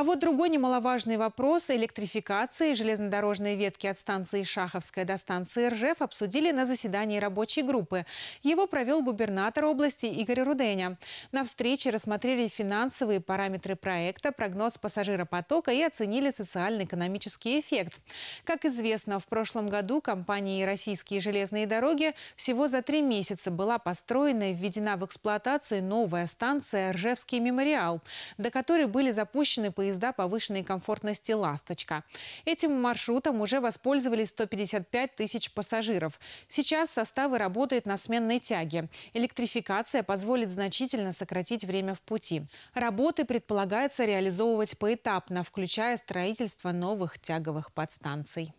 А вот другой немаловажный вопрос – электрификации железнодорожной ветки от станции Шаховская до станции Ржев обсудили на заседании рабочей группы. Его провел губернатор области Игорь Руденя. На встрече рассмотрели финансовые параметры проекта, прогноз пассажиропотока и оценили социально-экономический эффект. Как известно, в прошлом году компанией «Российские железные дороги» всего за три месяца была построена и введена в эксплуатацию новая станция «Ржевский мемориал», до которой были запущены поезда поезда повышенной комфортности «Ласточка». Этим маршрутом уже воспользовались 155 тысяч пассажиров. Сейчас составы работают на сменной тяге. Электрификация позволит значительно сократить время в пути. Работы предполагается реализовывать поэтапно, включая строительство новых тяговых подстанций.